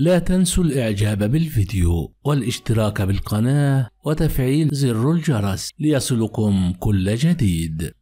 لا تنسوا الاعجاب بالفيديو والاشتراك بالقناة وتفعيل زر الجرس ليصلكم كل جديد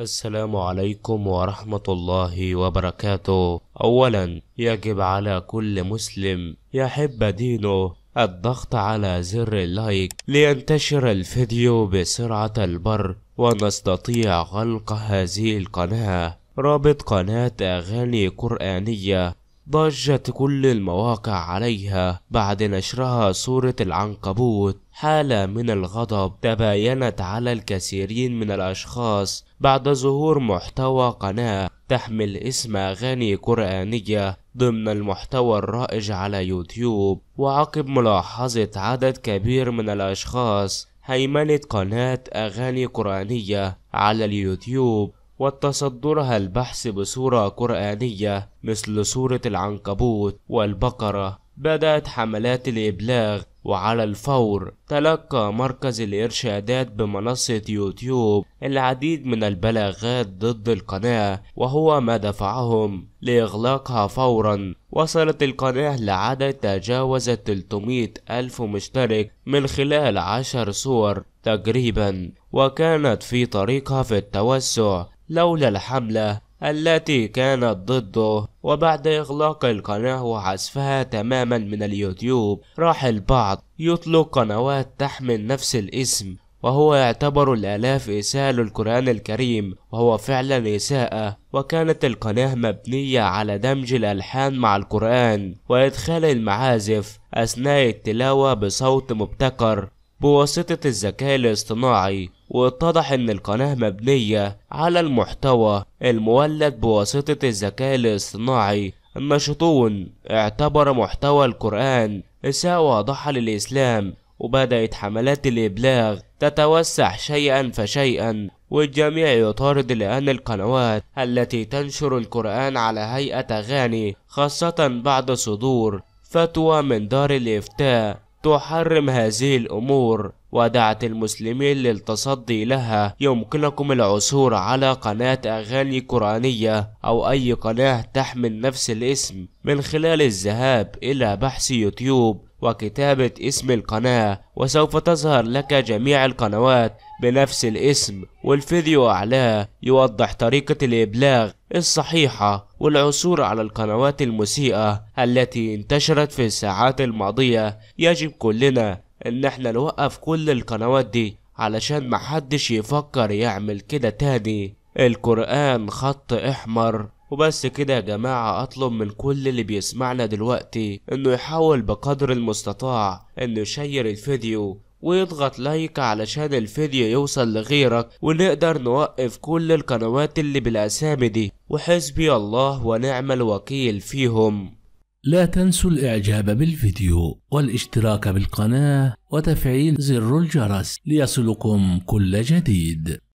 السلام عليكم ورحمة الله وبركاته أولا يجب على كل مسلم يحب دينه الضغط على زر اللايك لينتشر الفيديو بسرعة البر ونستطيع غلق هذه القناة رابط قناة أغاني قرآنية ضجت كل المواقع عليها بعد نشرها صورة العنكبوت حالة من الغضب تباينت على الكثيرين من الأشخاص بعد ظهور محتوى قناة تحمل اسم أغاني قرآنية ضمن المحتوى الرائج على يوتيوب وعقب ملاحظة عدد كبير من الأشخاص هيمنة قناة أغاني قرآنية على اليوتيوب وتصدرها البحث بصورة قرآنية مثل سورة العنكبوت والبقرة بدأت حملات الإبلاغ وعلى الفور تلقى مركز الإرشادات بمنصة يوتيوب العديد من البلاغات ضد القناة وهو ما دفعهم لإغلاقها فورا وصلت القناة لعدد تجاوز 300 ألف مشترك من خلال عشر صور تقريبا وكانت في طريقها في التوسع لولا الحملة التي كانت ضده وبعد إغلاق القناة وحذفها تماما من اليوتيوب راح البعض يطلق قنوات تحمل نفس الاسم وهو يعتبر الآلاف إساءة للقرآن الكريم وهو فعلا إساءة وكانت القناة مبنية على دمج الألحان مع القرآن وإدخال المعازف أثناء التلاوة بصوت مبتكر بواسطة الذكاء الاصطناعي واتضح ان القناة مبنية على المحتوى المولد بواسطة الذكاء الاصطناعي النشطون اعتبر محتوى القرآن إساءة واضحة للإسلام وبدأت حملات الإبلاغ تتوسع شيئا فشيئا والجميع يطارد لان القنوات التي تنشر القرآن على هيئة أغاني خاصة بعد صدور فتوى من دار الإفتاء تحرم هذه الأمور ودعت المسلمين للتصدي لها يمكنكم العثور على قناة أغاني قرآنية أو أي قناة تحمل نفس الاسم من خلال الذهاب إلى بحث يوتيوب وكتابة اسم القناة وسوف تظهر لك جميع القنوات بنفس الاسم والفيديو أعلاه يوضح طريقة الإبلاغ الصحيحة والعثور على القنوات المسيئة التي انتشرت في الساعات الماضية يجب كلنا إن احنا نوقف كل القنوات دي علشان محدش يفكر يعمل كده تاني القرآن خط أحمر وبس كده يا جماعة أطلب من كل اللي بيسمعنا دلوقتي إنه يحاول بقدر المستطاع إنه يشير الفيديو ويضغط لايك علشان الفيديو يوصل لغيرك ونقدر نوقف كل القنوات اللي بالأسامي دي وحسبي الله ونعم الوكيل فيهم لا تنسوا الاعجاب بالفيديو والاشتراك بالقناة وتفعيل زر الجرس ليصلكم كل جديد